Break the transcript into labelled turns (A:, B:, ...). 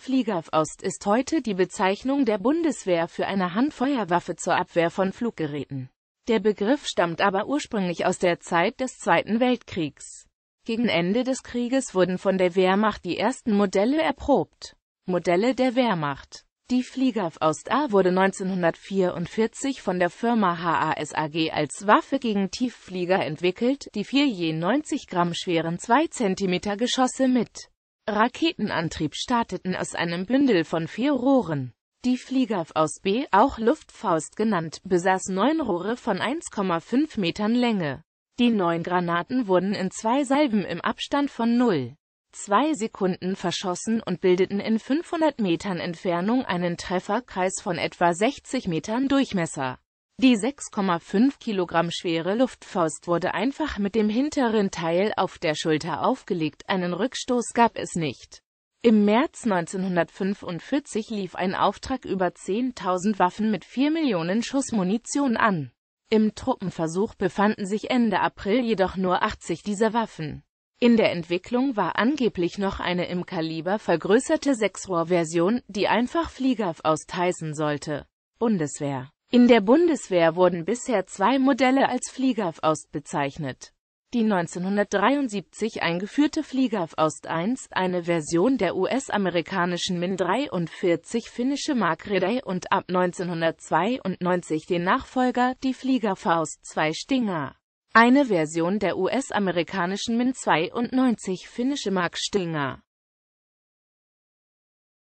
A: Fliegerfaust ist heute die Bezeichnung der Bundeswehr für eine Handfeuerwaffe zur Abwehr von Fluggeräten. Der Begriff stammt aber ursprünglich aus der Zeit des Zweiten Weltkriegs. Gegen Ende des Krieges wurden von der Wehrmacht die ersten Modelle erprobt. Modelle der Wehrmacht Die Fliegerfaust A wurde 1944 von der Firma HAS AG als Waffe gegen Tiefflieger entwickelt, die vier je 90 Gramm schweren 2 cm Geschosse mit Raketenantrieb starteten aus einem Bündel von vier Rohren. Die Flieger aus B, auch Luftfaust genannt, besaß neun Rohre von 1,5 Metern Länge. Die neun Granaten wurden in zwei Salben im Abstand von 0,2 Sekunden verschossen und bildeten in 500 Metern Entfernung einen Trefferkreis von etwa 60 Metern Durchmesser. Die 6,5 Kilogramm schwere Luftfaust wurde einfach mit dem hinteren Teil auf der Schulter aufgelegt, einen Rückstoß gab es nicht. Im März 1945 lief ein Auftrag über 10.000 Waffen mit 4 Millionen Schuss Munition an. Im Truppenversuch befanden sich Ende April jedoch nur 80 dieser Waffen. In der Entwicklung war angeblich noch eine im Kaliber vergrößerte 6-Rohr-Version, die einfach Flieger austeisen sollte. Bundeswehr in der Bundeswehr wurden bisher zwei Modelle als Fliegerfaust bezeichnet. Die 1973 eingeführte Fliegerfaust 1, eine Version der US-amerikanischen Min 43 finnische Mark Redey und ab 1992 den Nachfolger, die Fliegerfaust 2 Stinger. Eine Version der US-amerikanischen Min 92 finnische Mark Stinger.